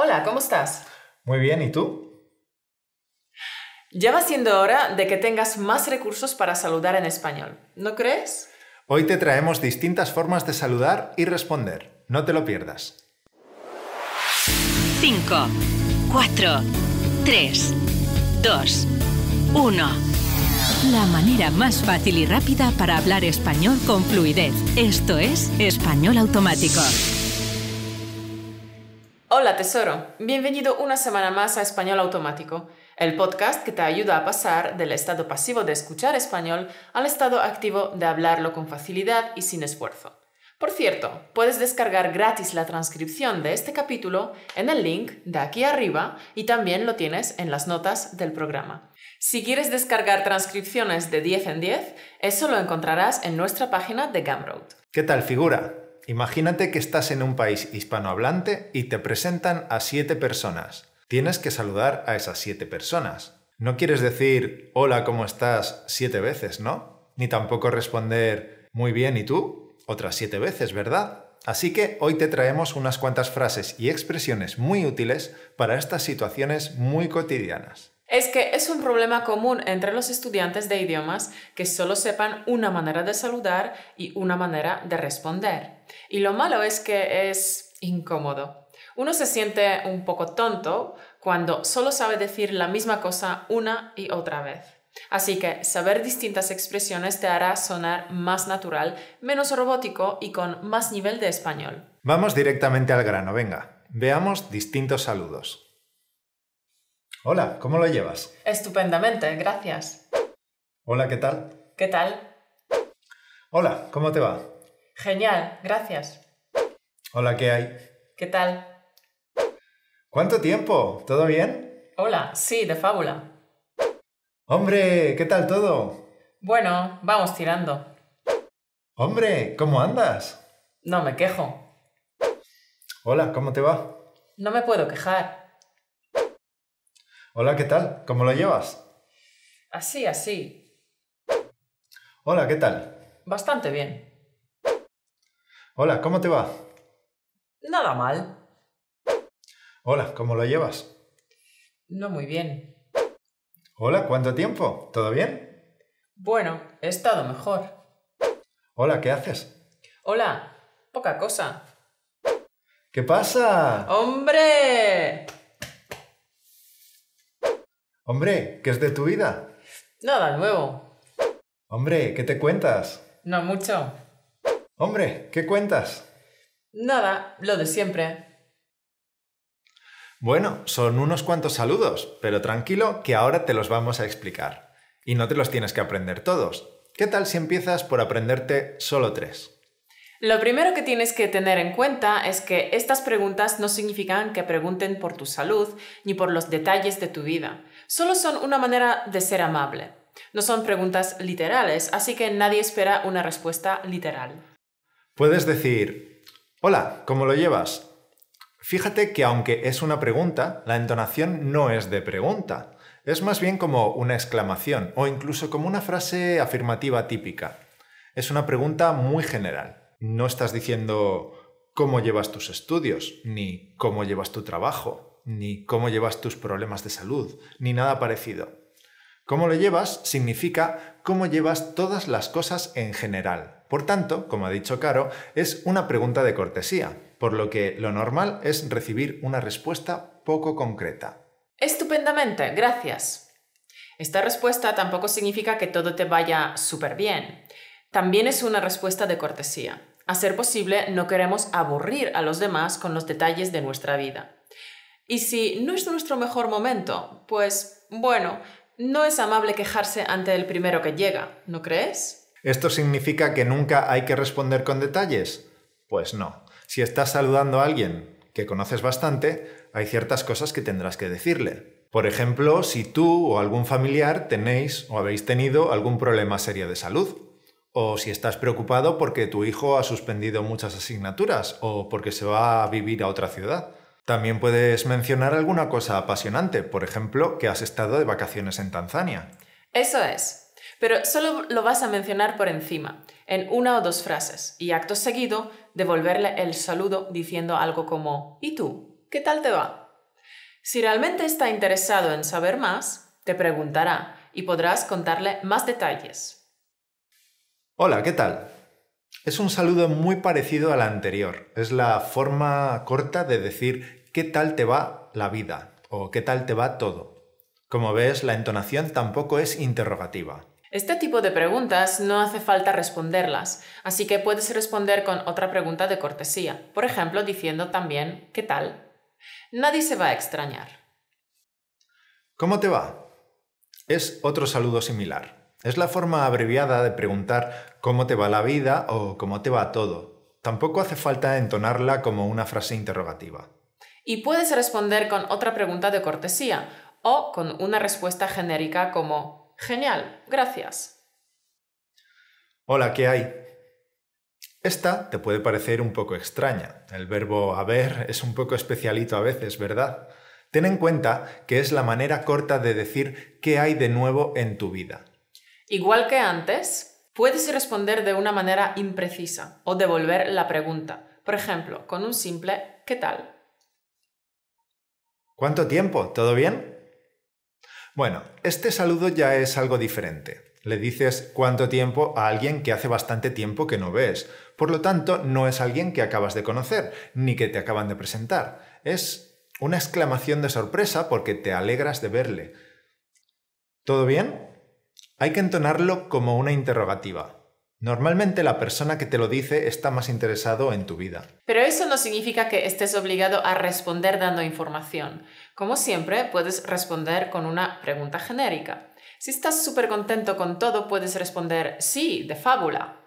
Hola, ¿cómo estás? Muy bien, ¿y tú? Ya va siendo hora de que tengas más recursos para saludar en español, ¿no crees? Hoy te traemos distintas formas de saludar y responder. No te lo pierdas. 5, 4, 3, 2, 1. La manera más fácil y rápida para hablar español con fluidez. Esto es Español Automático. Hola tesoro, bienvenido una semana más a Español Automático, el podcast que te ayuda a pasar del estado pasivo de escuchar español al estado activo de hablarlo con facilidad y sin esfuerzo. Por cierto, puedes descargar gratis la transcripción de este capítulo en el link de aquí arriba y también lo tienes en las notas del programa. Si quieres descargar transcripciones de 10 en 10, eso lo encontrarás en nuestra página de Gumroad. ¿Qué tal figura? Imagínate que estás en un país hispanohablante y te presentan a siete personas. Tienes que saludar a esas siete personas. No quieres decir hola, ¿cómo estás? siete veces, ¿no? Ni tampoco responder muy bien, ¿y tú? otras siete veces, ¿verdad? Así que hoy te traemos unas cuantas frases y expresiones muy útiles para estas situaciones muy cotidianas es que es un problema común entre los estudiantes de idiomas que solo sepan una manera de saludar y una manera de responder. Y lo malo es que es incómodo. Uno se siente un poco tonto cuando solo sabe decir la misma cosa una y otra vez. Así que saber distintas expresiones te hará sonar más natural, menos robótico y con más nivel de español. Vamos directamente al grano, venga. Veamos distintos saludos. Hola, ¿cómo lo llevas? Estupendamente, gracias. Hola, ¿qué tal? ¿Qué tal? Hola, ¿cómo te va? Genial, gracias. Hola, ¿qué hay? ¿Qué tal? ¿Cuánto tiempo? ¿Todo bien? Hola, sí, de fábula. Hombre, ¿qué tal todo? Bueno, vamos tirando. Hombre, ¿cómo andas? No me quejo. Hola, ¿cómo te va? No me puedo quejar. Hola, ¿qué tal? ¿Cómo lo llevas? Así, así. Hola, ¿qué tal? Bastante bien. Hola, ¿cómo te va? Nada mal. Hola, ¿cómo lo llevas? No muy bien. Hola, ¿cuánto tiempo? ¿Todo bien? Bueno, he estado mejor. Hola, ¿qué haces? Hola, poca cosa. ¿Qué pasa? ¡Hombre! Hombre, ¿qué es de tu vida? Nada nuevo. Hombre, ¿qué te cuentas? No mucho. Hombre, ¿qué cuentas? Nada, lo de siempre. Bueno, son unos cuantos saludos, pero tranquilo que ahora te los vamos a explicar. Y no te los tienes que aprender todos. ¿Qué tal si empiezas por aprenderte solo tres? Lo primero que tienes que tener en cuenta es que estas preguntas no significan que pregunten por tu salud ni por los detalles de tu vida solo son una manera de ser amable. No son preguntas literales, así que nadie espera una respuesta literal. Puedes decir, hola, ¿cómo lo llevas? Fíjate que aunque es una pregunta, la entonación no es de pregunta. Es más bien como una exclamación o incluso como una frase afirmativa típica. Es una pregunta muy general. No estás diciendo cómo llevas tus estudios ni cómo llevas tu trabajo ni cómo llevas tus problemas de salud, ni nada parecido. Cómo lo llevas significa cómo llevas todas las cosas en general. Por tanto, como ha dicho Caro, es una pregunta de cortesía, por lo que lo normal es recibir una respuesta poco concreta. Estupendamente, gracias. Esta respuesta tampoco significa que todo te vaya súper bien. También es una respuesta de cortesía. A ser posible, no queremos aburrir a los demás con los detalles de nuestra vida. Y si no es nuestro mejor momento, pues bueno, no es amable quejarse ante el primero que llega, ¿no crees? ¿Esto significa que nunca hay que responder con detalles? Pues no. Si estás saludando a alguien que conoces bastante, hay ciertas cosas que tendrás que decirle. Por ejemplo, si tú o algún familiar tenéis o habéis tenido algún problema serio de salud, o si estás preocupado porque tu hijo ha suspendido muchas asignaturas o porque se va a vivir a otra ciudad. También puedes mencionar alguna cosa apasionante, por ejemplo, que has estado de vacaciones en Tanzania. Eso es, pero solo lo vas a mencionar por encima, en una o dos frases, y acto seguido devolverle el saludo diciendo algo como ¿Y tú? ¿Qué tal te va? Si realmente está interesado en saber más, te preguntará y podrás contarle más detalles. Hola, ¿qué tal? Es un saludo muy parecido al anterior. Es la forma corta de decir ¿qué tal te va la vida? o ¿qué tal te va todo? Como ves, la entonación tampoco es interrogativa. Este tipo de preguntas no hace falta responderlas, así que puedes responder con otra pregunta de cortesía, por ejemplo diciendo también ¿qué tal? Nadie se va a extrañar. ¿Cómo te va? Es otro saludo similar. Es la forma abreviada de preguntar cómo te va la vida o cómo te va todo. Tampoco hace falta entonarla como una frase interrogativa. Y puedes responder con otra pregunta de cortesía o con una respuesta genérica como genial, gracias. Hola, ¿qué hay? Esta te puede parecer un poco extraña. El verbo haber es un poco especialito a veces, ¿verdad? Ten en cuenta que es la manera corta de decir qué hay de nuevo en tu vida. Igual que antes, puedes responder de una manera imprecisa o devolver la pregunta. Por ejemplo, con un simple ¿qué tal? ¿Cuánto tiempo? ¿Todo bien? Bueno, este saludo ya es algo diferente. Le dices cuánto tiempo a alguien que hace bastante tiempo que no ves. Por lo tanto, no es alguien que acabas de conocer, ni que te acaban de presentar. Es una exclamación de sorpresa porque te alegras de verle. ¿Todo bien? Hay que entonarlo como una interrogativa. Normalmente la persona que te lo dice está más interesado en tu vida. Pero eso no significa que estés obligado a responder dando información. Como siempre, puedes responder con una pregunta genérica. Si estás súper contento con todo, puedes responder sí, de fábula.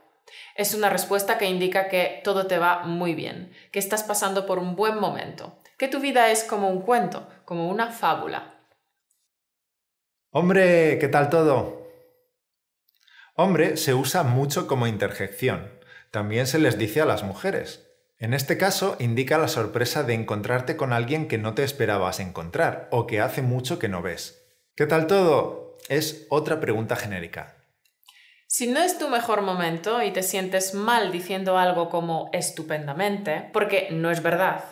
Es una respuesta que indica que todo te va muy bien, que estás pasando por un buen momento, que tu vida es como un cuento, como una fábula. Hombre, ¿qué tal todo? Hombre se usa mucho como interjección. También se les dice a las mujeres. En este caso, indica la sorpresa de encontrarte con alguien que no te esperabas encontrar o que hace mucho que no ves. ¿Qué tal todo? Es otra pregunta genérica. Si no es tu mejor momento y te sientes mal diciendo algo como estupendamente, porque no es verdad,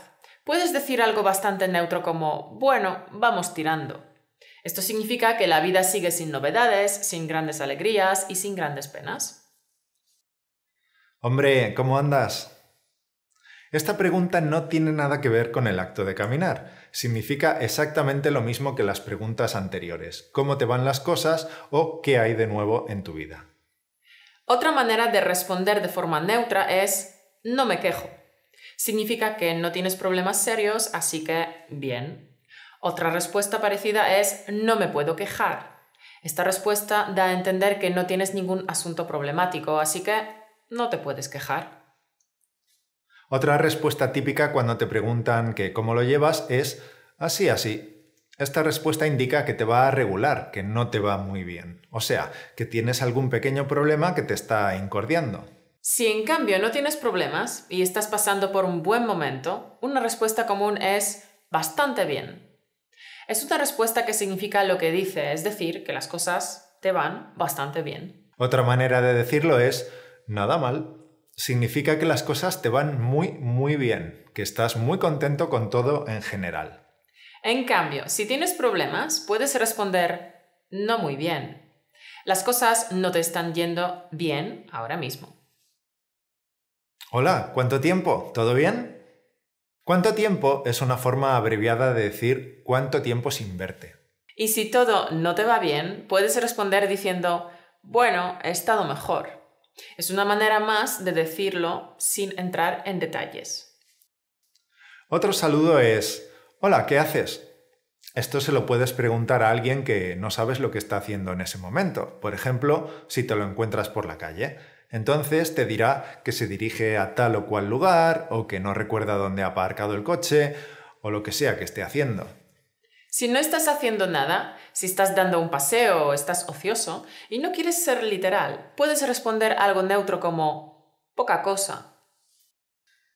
puedes decir algo bastante neutro como, bueno, vamos tirando. Esto significa que la vida sigue sin novedades, sin grandes alegrías y sin grandes penas. Hombre, ¿cómo andas? Esta pregunta no tiene nada que ver con el acto de caminar. Significa exactamente lo mismo que las preguntas anteriores. ¿Cómo te van las cosas o qué hay de nuevo en tu vida? Otra manera de responder de forma neutra es no me quejo. Significa que no tienes problemas serios, así que bien. Otra respuesta parecida es no me puedo quejar. Esta respuesta da a entender que no tienes ningún asunto problemático, así que no te puedes quejar. Otra respuesta típica cuando te preguntan que cómo lo llevas es así, así. Esta respuesta indica que te va a regular, que no te va muy bien. O sea, que tienes algún pequeño problema que te está incordiando. Si en cambio no tienes problemas y estás pasando por un buen momento, una respuesta común es bastante bien es una respuesta que significa lo que dice, es decir, que las cosas te van bastante bien. Otra manera de decirlo es nada mal. Significa que las cosas te van muy, muy bien, que estás muy contento con todo en general. En cambio, si tienes problemas, puedes responder no muy bien. Las cosas no te están yendo bien ahora mismo. Hola, ¿cuánto tiempo? ¿Todo bien? ¿Cuánto tiempo es una forma abreviada de decir cuánto tiempo se verte. Y si todo no te va bien, puedes responder diciendo, bueno, he estado mejor. Es una manera más de decirlo sin entrar en detalles. Otro saludo es, hola, ¿qué haces? Esto se lo puedes preguntar a alguien que no sabes lo que está haciendo en ese momento. Por ejemplo, si te lo encuentras por la calle. Entonces te dirá que se dirige a tal o cual lugar, o que no recuerda dónde ha aparcado el coche, o lo que sea que esté haciendo. Si no estás haciendo nada, si estás dando un paseo o estás ocioso y no quieres ser literal, puedes responder algo neutro como poca cosa.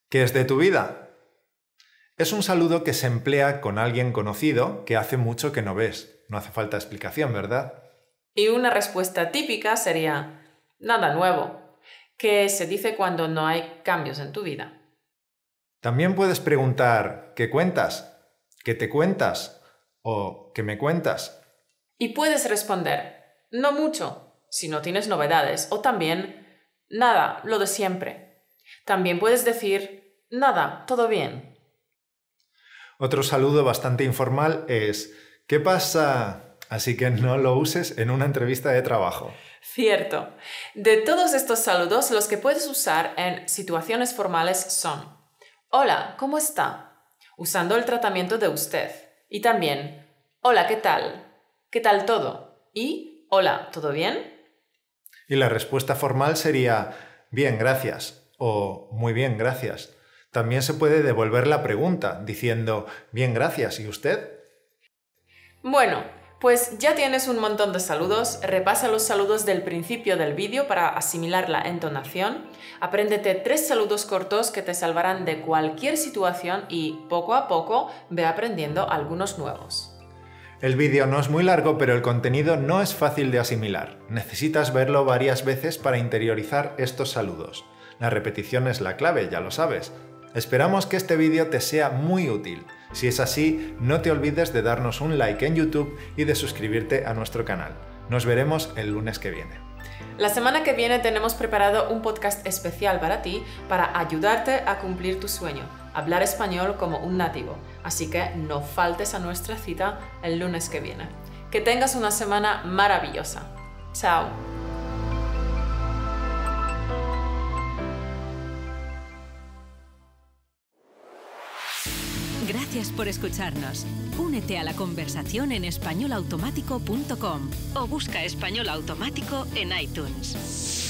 ¿Qué es de tu vida? Es un saludo que se emplea con alguien conocido que hace mucho que no ves. No hace falta explicación, ¿verdad? Y una respuesta típica sería nada nuevo que se dice cuando no hay cambios en tu vida. También puedes preguntar, ¿qué cuentas? ¿Qué te cuentas? ¿O qué me cuentas? Y puedes responder, no mucho, si no tienes novedades, o también, nada, lo de siempre. También puedes decir, nada, todo bien. Otro saludo bastante informal es, ¿qué pasa? Así que no lo uses en una entrevista de trabajo. Cierto. De todos estos saludos, los que puedes usar en situaciones formales son Hola, ¿cómo está? Usando el tratamiento de usted. Y también Hola, ¿qué tal? ¿Qué tal todo? Y Hola, ¿todo bien? Y la respuesta formal sería Bien, gracias. O Muy bien, gracias. También se puede devolver la pregunta diciendo Bien, gracias. ¿Y usted? Bueno, pues ya tienes un montón de saludos, repasa los saludos del principio del vídeo para asimilar la entonación, apréndete tres saludos cortos que te salvarán de cualquier situación y poco a poco ve aprendiendo algunos nuevos. El vídeo no es muy largo, pero el contenido no es fácil de asimilar. Necesitas verlo varias veces para interiorizar estos saludos. La repetición es la clave, ya lo sabes. Esperamos que este vídeo te sea muy útil. Si es así, no te olvides de darnos un like en YouTube y de suscribirte a nuestro canal. Nos veremos el lunes que viene. La semana que viene tenemos preparado un podcast especial para ti para ayudarte a cumplir tu sueño, hablar español como un nativo. Así que no faltes a nuestra cita el lunes que viene. Que tengas una semana maravillosa. Chao. Gracias por escucharnos. Únete a la conversación en españolautomático.com o busca Español Automático en iTunes.